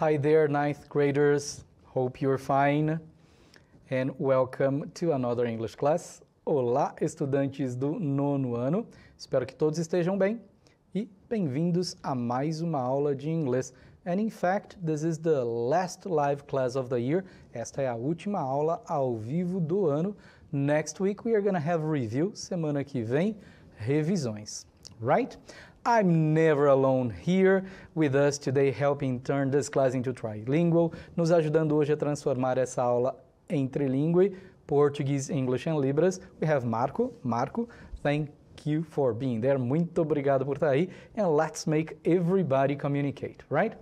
Hi there, ninth graders. Hope you're fine. And welcome to another English class. Olá, estudantes do nono ano. Espero que todos estejam bem e bem-vindos a mais uma aula de inglês. And in fact, this is the last live class of the year. Esta é a última aula ao vivo do ano. Next week we are going to have review. Semana que vem, revisões. Right? I'm never alone here with us today helping turn this class into trilingual, nos ajudando hoje a transformar essa aula em trilingue, Portuguese, English and Libras. We have Marco. Marco, thank you for being there. Muito obrigado por estar aí. And let's make everybody communicate, right?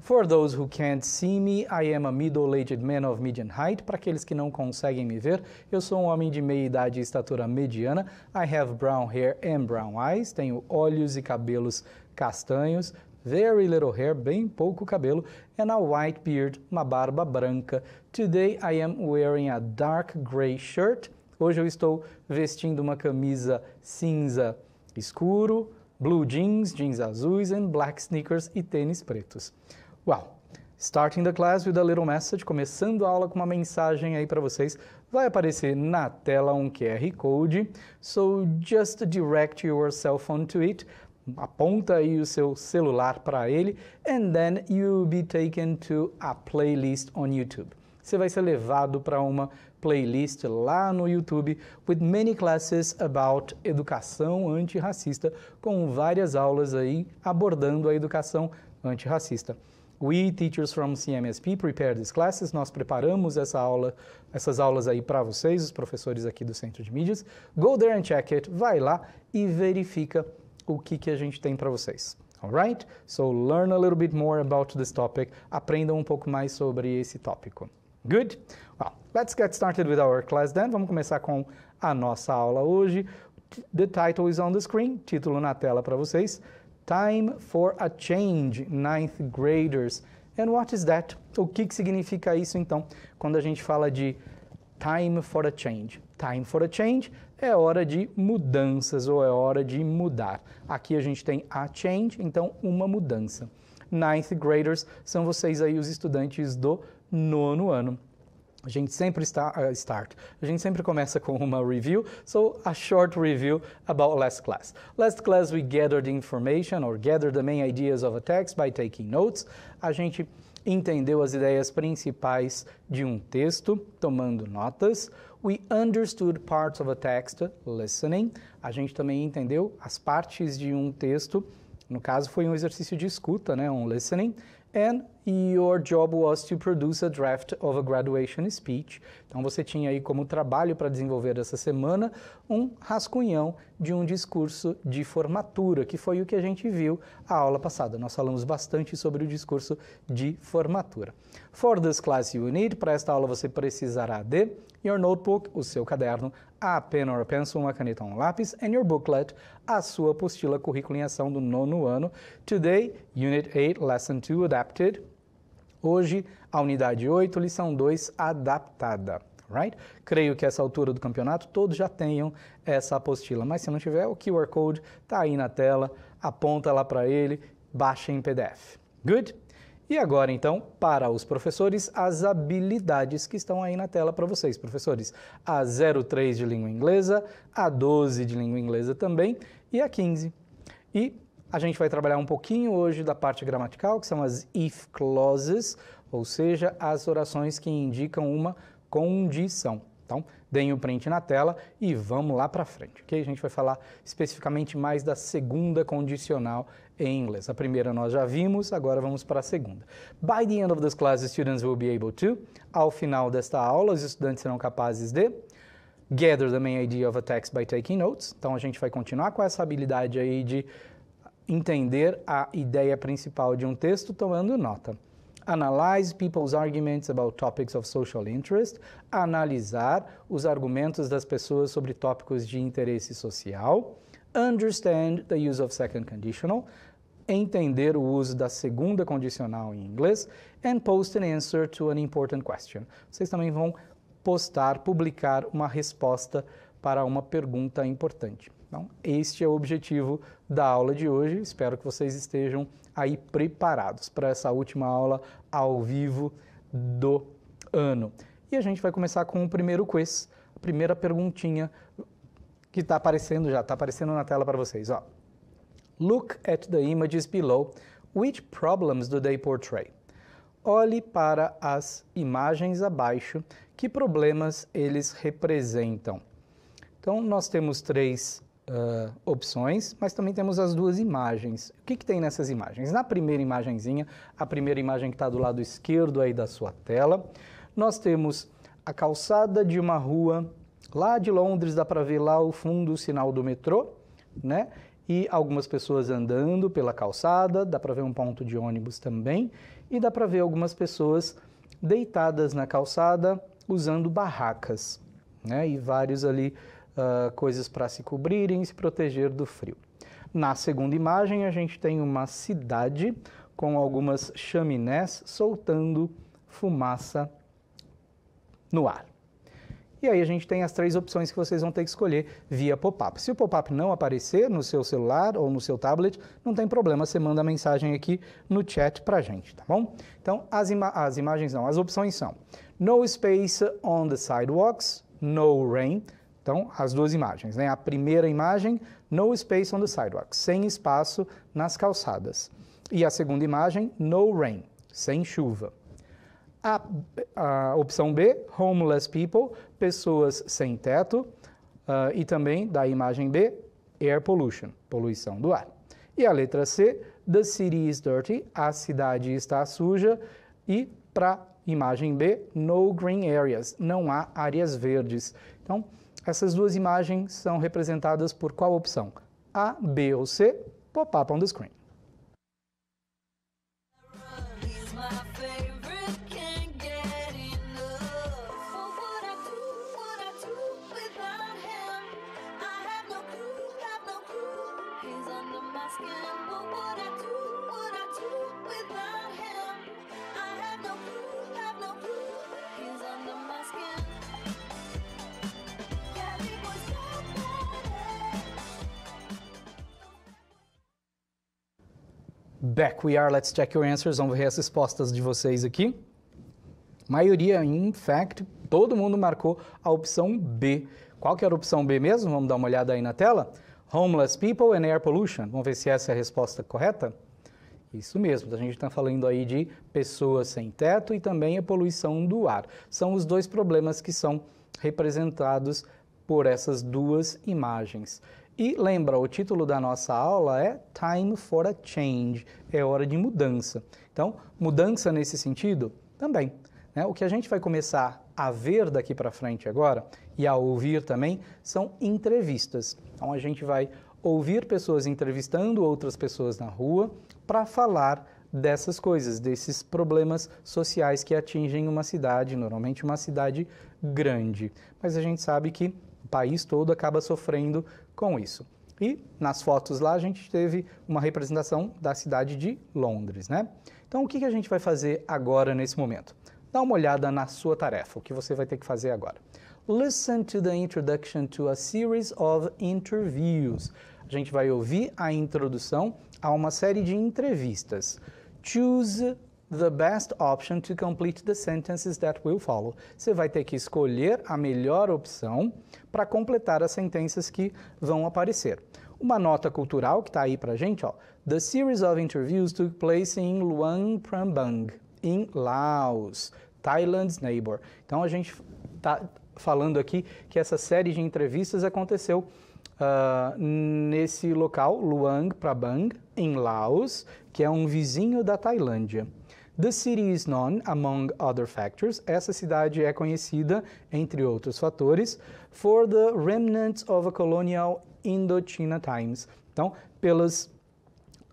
For those who can't see me, I am a middle-aged man of medium height. Para aqueles que não conseguem me ver, eu sou um homem de meia idade e estatura mediana. I have brown hair and brown eyes. Tenho olhos e cabelos castanhos. Very little hair, bem pouco cabelo, and a white beard, uma barba branca. Today I am wearing a dark gray shirt. Hoje eu estou vestindo uma camisa cinza escuro, blue jeans, jeans azuis, and black sneakers e tênis pretos. Well, starting the class with a little message, começando a aula com uma mensagem aí para vocês. Vai aparecer na tela um QR Code, so just direct your cell phone to it. Aponta aí o seu celular para ele, and then you'll be taken to a playlist on YouTube. Você vai ser levado para uma playlist lá no YouTube with many classes about educação antirracista, com várias aulas aí abordando a educação antirracista. We teachers from CMSP prepare these classes. Nós preparamos essa aula, essas aulas aí para vocês, os professores aqui do Centro de Mídias. Go there and check it. Vai lá e verifica o que, que a gente tem para vocês. Alright? So learn a little bit more about this topic. Aprendam um pouco mais sobre esse tópico. Good? Well, let's get started with our class then. Vamos começar com a nossa aula hoje. The title is on the screen. Título na tela para vocês. Time for a Change, Ninth Graders. And what is that? O que, que significa isso então quando a gente fala de Time for a Change? Time for a Change é hora de mudanças ou é hora de mudar. Aqui a gente tem a change, então uma mudança. Ninth graders são vocês aí os estudantes do nono ano. A gente sempre está uh, start. A gente sempre começa com uma review, so a short review about last class. Last class we gathered information or gathered the main ideas of a text by taking notes. A gente entendeu as ideias principais de um texto tomando notas. We understood parts of a text listening. A gente também entendeu as partes de um texto. No caso foi um exercício de escuta, né, um listening. And your job was to produce a draft of a graduation speech. Então você tinha aí como trabalho para desenvolver essa semana um rascunhão de um discurso de formatura, que foi o que a gente viu a aula passada. Nós falamos bastante sobre o discurso de formatura. For this class you need, para esta aula você precisará de your notebook, o seu caderno, a pen or a pencil, uma caneta ou um lápis, and your booklet, a sua apostila currículo em ação do nono ano. Today, Unit 8, Lesson 2, Adapted. Hoje, a unidade 8, lição 2, adaptada. Right? Creio que essa altura do campeonato todos já tenham essa apostila, mas se não tiver, o QR Code está aí na tela, aponta lá para ele, baixa em PDF. Good? E agora, então, para os professores, as habilidades que estão aí na tela para vocês, professores. A 03 de língua inglesa, a 12 de língua inglesa também e a 15. E a gente vai trabalhar um pouquinho hoje da parte gramatical, que são as if clauses, ou seja, as orações que indicam uma condição. Então, deem o print na tela e vamos lá para frente, ok? A gente vai falar especificamente mais da segunda condicional em inglês. A primeira nós já vimos, agora vamos para a segunda. By the end of this class, the students will be able to. Ao final desta aula, os estudantes serão capazes de gather the main idea of a text by taking notes. Então, a gente vai continuar com essa habilidade aí de entender a ideia principal de um texto tomando nota. Analyze people's arguments about topics of social interest. Analisar os argumentos das pessoas sobre tópicos de interesse social. Understand the use of second conditional. Entender o uso da segunda condicional em inglês. And post an answer to an important question. Vocês também vão postar, publicar uma resposta para uma pergunta importante. Então, este é o objetivo da aula de hoje. Espero que vocês estejam aí preparados para essa última aula ao vivo do ano. E a gente vai começar com o primeiro quiz, a primeira perguntinha que está aparecendo já, está aparecendo na tela para vocês. Ó. Look at the images below. Which problems do they portray? Olhe para as imagens abaixo. Que problemas eles representam? Então, nós temos três uh, opções, mas também temos as duas imagens. O que, que tem nessas imagens? Na primeira imagenzinha, a primeira imagem que está do lado esquerdo aí da sua tela, nós temos a calçada de uma rua lá de Londres, dá para ver lá o fundo o sinal do metrô, né? E algumas pessoas andando pela calçada, dá para ver um ponto de ônibus também, e dá para ver algumas pessoas deitadas na calçada usando barracas, né? E vários ali uh, coisas para se cobrirem e se proteger do frio. Na segunda imagem, a gente tem uma cidade com algumas chaminés soltando fumaça no ar. E aí a gente tem as três opções que vocês vão ter que escolher via pop-up. Se o pop-up não aparecer no seu celular ou no seu tablet, não tem problema, você manda a mensagem aqui no chat para a gente, tá bom? Então, as, ima as imagens não, as opções são no space on the sidewalks, no rain, então, as duas imagens. Né? A primeira imagem, no space on the sidewalk, sem espaço nas calçadas. E a segunda imagem, no rain, sem chuva. A, a opção B, homeless people, pessoas sem teto. Uh, e também, da imagem B, air pollution, poluição do ar. E a letra C, the city is dirty, a cidade está suja. E para imagem B, no green areas, não há áreas verdes. Então, essas duas imagens são representadas por qual opção? A, B ou C, pop-up on the screen. Back we are, let's check your answers. Vamos ver as respostas de vocês aqui. Maioria, in fact, todo mundo marcou a opção B. Qual que era a opção B mesmo? Vamos dar uma olhada aí na tela. Homeless people and air pollution. Vamos ver se essa é a resposta correta? Isso mesmo, a gente está falando aí de pessoas sem teto e também a poluição do ar. São os dois problemas que são representados por essas duas imagens. E lembra, o título da nossa aula é Time for a Change é hora de mudança. Então, mudança nesse sentido também. Né? O que a gente vai começar a ver daqui para frente agora e a ouvir também são entrevistas. Então, a gente vai ouvir pessoas entrevistando outras pessoas na rua para falar dessas coisas, desses problemas sociais que atingem uma cidade, normalmente uma cidade grande. Mas a gente sabe que o país todo acaba sofrendo com isso. E nas fotos lá a gente teve uma representação da cidade de Londres, né? Então o que a gente vai fazer agora nesse momento? Dá uma olhada na sua tarefa, o que você vai ter que fazer agora. Listen to the introduction to a series of interviews. A gente vai ouvir a introdução a uma série de entrevistas. Choose the best option to complete the sentences that will follow. Você vai ter que escolher a melhor opção para completar as sentenças que vão aparecer. Uma nota cultural que está aí para a gente, ó. The series of interviews took place in Luang Prabang, in Laos, Thailand's neighbor. Então a gente está falando aqui que essa série de entrevistas aconteceu Uh, nesse local, Luang Prabang, em Laos, que é um vizinho da Tailândia. The city is known, among other factors, essa cidade é conhecida, entre outros fatores, for the remnants of a colonial Indochina times. Então, pelas,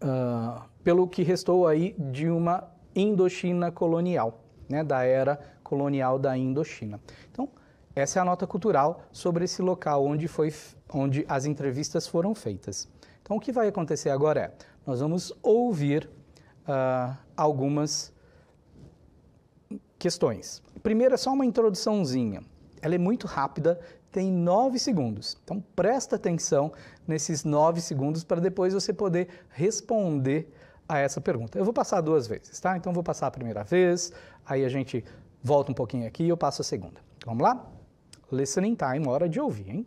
uh, pelo que restou aí de uma Indochina colonial, né, da era colonial da Indochina. Então, essa é a nota cultural sobre esse local onde, foi, onde as entrevistas foram feitas. Então, o que vai acontecer agora é, nós vamos ouvir uh, algumas questões. Primeiro é só uma introduçãozinha. Ela é muito rápida, tem nove segundos. Então presta atenção nesses nove segundos para depois você poder responder a essa pergunta. Eu vou passar duas vezes, tá? Então vou passar a primeira vez, aí a gente volta um pouquinho aqui e eu passo a segunda. Vamos lá? Listening time, hora de ouvir, hein?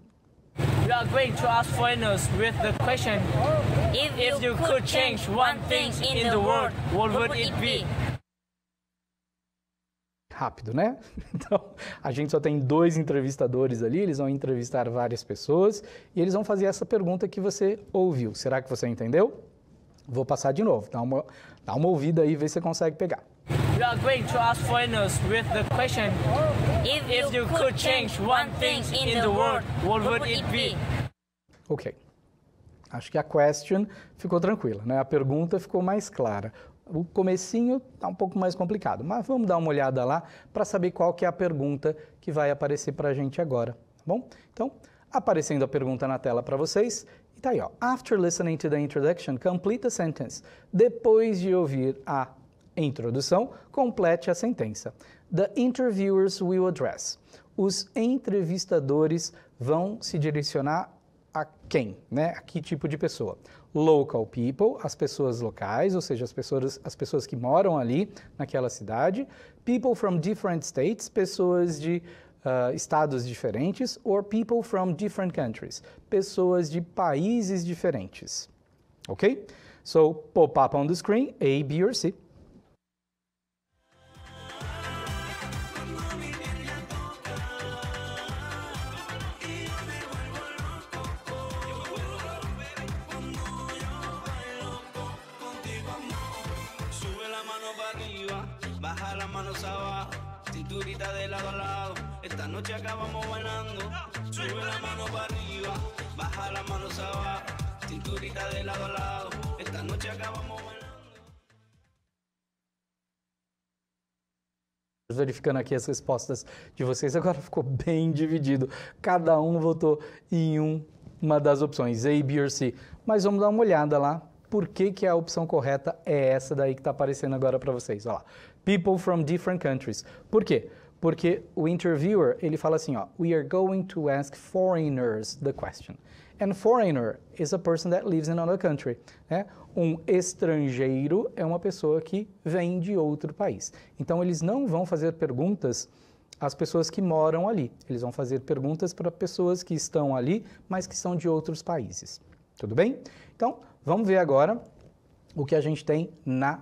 We are going to ask foreigners with the question: If you, if you could change one thing in the world, what would it be? rápido, né? Então, a gente só tem dois entrevistadores ali, eles vão entrevistar várias pessoas e eles vão fazer essa pergunta que você ouviu. Será que você entendeu? Vou passar de novo. Dá uma, dá uma ouvida aí, vê se você consegue pegar. You are going to ask foreigners with the question: If you, if you could change one thing in, the world, what would it be? Ok. Acho que a question ficou tranquila, né? A pergunta ficou mais clara. O comecinho está um pouco mais complicado, mas vamos dar uma olhada lá para saber qual que é a pergunta que vai aparecer para a gente agora, tá bom? Então, aparecendo a pergunta na tela para vocês, e está aí, ó. After listening to the introduction, complete the sentence. Depois de ouvir a introdução, complete a sentença. The interviewers will address. Os entrevistadores vão se direcionar a quem, né? A que tipo de pessoa? local people, as pessoas locais, ou seja, as pessoas, as pessoas que moram ali naquela cidade, people from different states, pessoas de uh, estados diferentes, or people from different countries, pessoas de países diferentes. Ok? So, pop up on the screen A, B or C. abajo, cinturita de lado a lado. Esta noche acabamos bailando. Sube la mano para arriba, baja la mano abajo, cinturita de lado a lado. Esta noche acabamos bailando. Verificando aqui as respostas de vocês, agora ficou bem dividido. Cada um votou em um uma das opções, A, B ou C. Mas vamos dar uma olhada lá, por que, que a opção correta é essa daí que está aparecendo agora para vocês. Olha lá people from different countries. Por quê? Porque o interviewer, ele fala assim, ó, we are going to ask foreigners the question. And foreigner is a person that lives in another country. Né? Um estrangeiro é uma pessoa que vem de outro país. Então, eles não vão fazer perguntas às pessoas que moram ali. Eles vão fazer perguntas para pessoas que estão ali, mas que são de outros países. Tudo bem? Então, vamos ver agora o que a gente tem na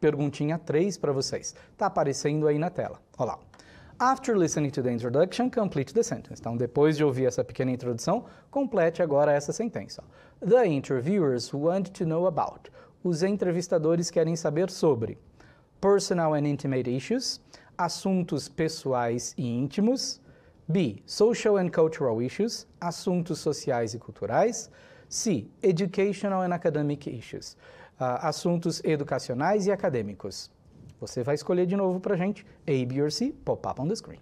perguntinha 3 para vocês. Está aparecendo aí na tela. Olha lá. After listening to the introduction, complete the sentence. Então, depois de ouvir essa pequena introdução, complete agora essa sentença. The interviewers want to know about. Os entrevistadores querem saber sobre personal and intimate issues, assuntos pessoais e íntimos, B. Social and cultural issues, assuntos sociais e culturais. C. Educational and academic issues, ah, assuntos educacionais e acadêmicos. Você vai escolher de novo para gente A, B ou C, pop-up on the screen.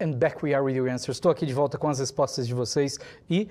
And back we are with your answers. Estou aqui de volta com as respostas de vocês e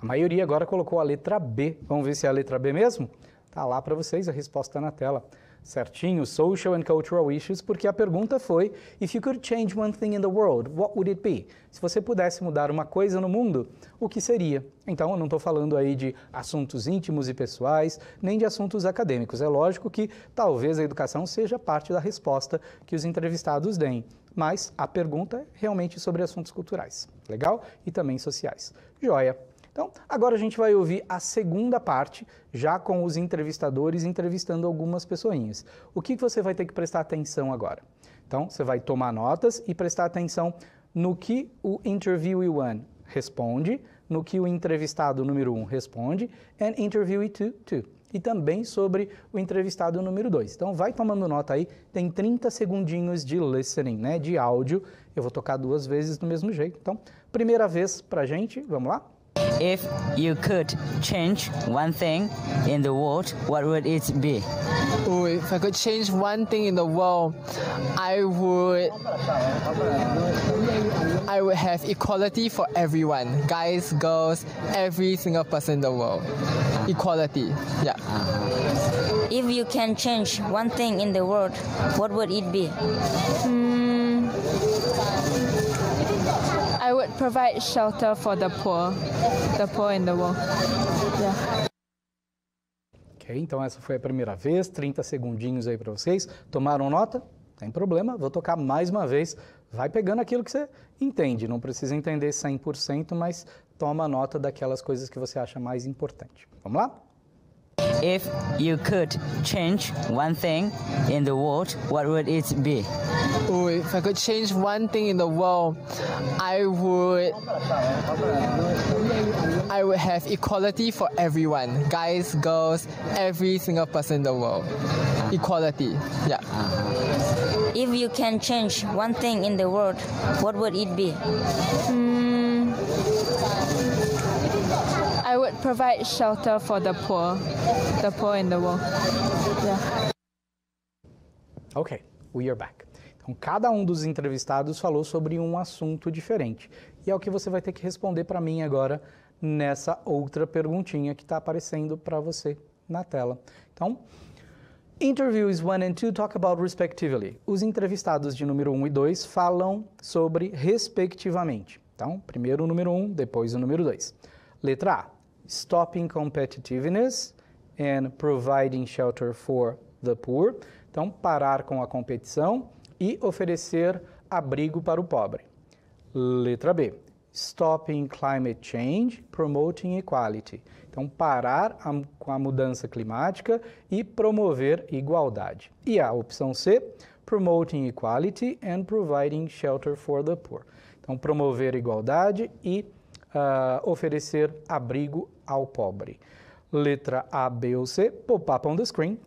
a maioria agora colocou a letra B. Vamos ver se é a letra B mesmo? Tá lá para vocês a resposta na tela. Certinho, social and cultural issues, porque a pergunta foi: If you could change one thing in the world, what would it be? Se você pudesse mudar uma coisa no mundo, o que seria? Então, eu não estou falando aí de assuntos íntimos e pessoais, nem de assuntos acadêmicos. É lógico que talvez a educação seja parte da resposta que os entrevistados deem mas a pergunta é realmente sobre assuntos culturais, legal? E também sociais. Joia! Então, agora a gente vai ouvir a segunda parte, já com os entrevistadores entrevistando algumas pessoinhas. O que você vai ter que prestar atenção agora? Então, você vai tomar notas e prestar atenção no que o interviewee One responde, no que o entrevistado número um responde, and interviewee Two too e também sobre o entrevistado número 2. Então vai tomando nota aí, tem 30 segundinhos de listening, né, de áudio. Eu vou tocar duas vezes do mesmo jeito. Então, primeira vez pra gente, vamos lá? If you could change one thing in the world, what would it be? Ooh, if I could change one thing in the world, I would I would have equality for everyone, guys, girls, every single person in the world. Equality. Yeah. If you can change one thing in the world, what would it be? Mm, I would provide shelter for the poor, the poor in the world. Yeah. Ok, então essa foi a primeira vez, 30 segundinhos aí para vocês. Tomaram nota? Tem problema, vou tocar mais uma vez. Vai pegando aquilo que você entende, não precisa entender 100%, mas toma nota daquelas coisas que você acha mais importante. Vamos lá? If you could change one thing in the world, what would it be? Ooh, if I could change one thing in the world, I would I would have equality for everyone. Guys, girls, every single person in the world. Uh-huh. Equality. Yeah. Uh-huh. If you can change one thing in the world, what would it be? Mm provide shelter for the poor, the poor in the world. Yeah. Okay, we are back. Então, cada um dos entrevistados falou sobre um assunto diferente. E é o que você vai ter que responder para mim agora nessa outra perguntinha que está aparecendo para você na tela. Então, Interviews 1 and 2 talk about respectively. Os entrevistados de número 1 um e 2 falam sobre respectivamente. Então, primeiro o número 1, um, depois o número 2. Letra A stopping competitiveness and providing shelter for the poor. Então, parar com a competição e oferecer abrigo para o pobre. Letra B. Stopping Climate Change, Promoting Equality. Então, parar a, com a mudança climática e promover igualdade. E a opção C, Promoting Equality and Providing Shelter for the Poor. Então, promover igualdade e uh, oferecer abrigo ao pobre. Letra A, B ou C, pop-up on the screen.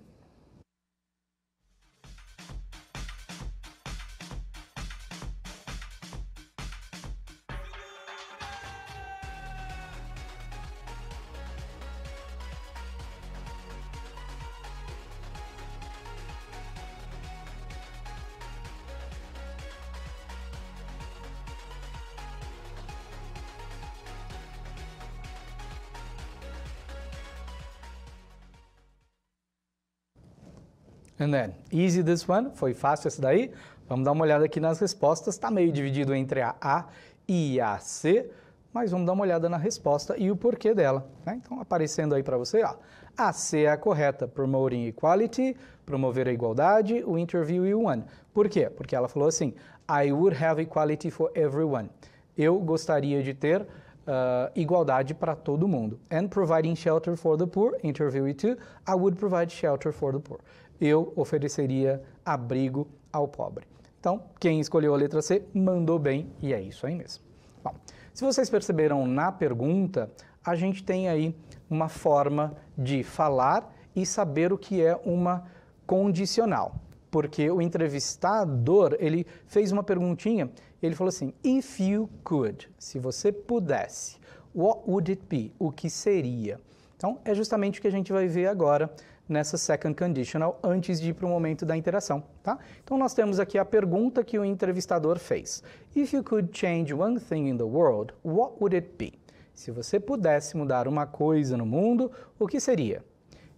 And then, easy this one, foi fácil essa daí. Vamos dar uma olhada aqui nas respostas. Está meio dividido entre a A e a C, mas vamos dar uma olhada na resposta e o porquê dela. Né? Então, aparecendo aí para você, ó. A C é a correta, promoting equality, promover a igualdade, o interview e o one. Por quê? Porque ela falou assim, I would have equality for everyone. Eu gostaria de ter Uh, igualdade para todo mundo. And providing shelter for the poor, interview two, I would provide shelter for the poor eu ofereceria abrigo ao pobre. Então, quem escolheu a letra C mandou bem e é isso aí mesmo. Bom, se vocês perceberam na pergunta, a gente tem aí uma forma de falar e saber o que é uma condicional, porque o entrevistador, ele fez uma perguntinha, ele falou assim: "If you could", se você pudesse, "what would it be?", o que seria? Então, é justamente o que a gente vai ver agora nessa second conditional antes de ir para o momento da interação, tá? Então nós temos aqui a pergunta que o entrevistador fez. If you could change one thing in the world, what would it be? Se você pudesse mudar uma coisa no mundo, o que seria?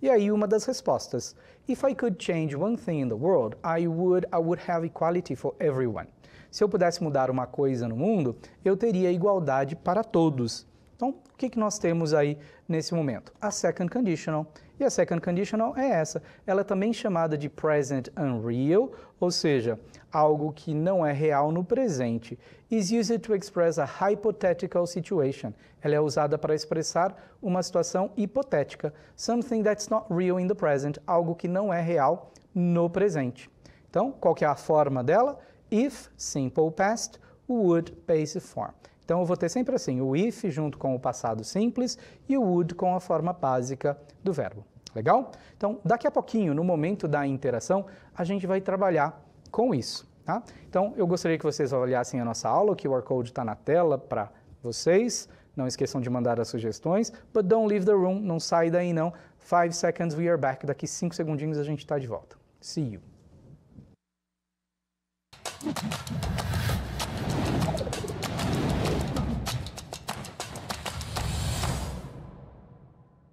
E aí uma das respostas. If I could change one thing in the world, I would I would have equality for everyone. Se eu pudesse mudar uma coisa no mundo, eu teria igualdade para todos. Então, o que, que nós temos aí nesse momento? A second conditional. E a second conditional é essa. Ela é também chamada de present unreal, ou seja, algo que não é real no presente. Is used to express a hypothetical situation. Ela é usada para expressar uma situação hipotética. Something that's not real in the present. Algo que não é real no presente. Então, qual que é a forma dela? If, simple past, would, basic form. Então eu vou ter sempre assim, o if junto com o passado simples e o would com a forma básica do verbo. Legal? Então, daqui a pouquinho, no momento da interação, a gente vai trabalhar com isso. Tá? Então, eu gostaria que vocês avaliassem a nossa aula, que o QR Code está na tela para vocês. Não esqueçam de mandar as sugestões. But don't leave the room, não sai daí não. Five seconds, we are back. Daqui cinco segundinhos a gente está de volta. See you.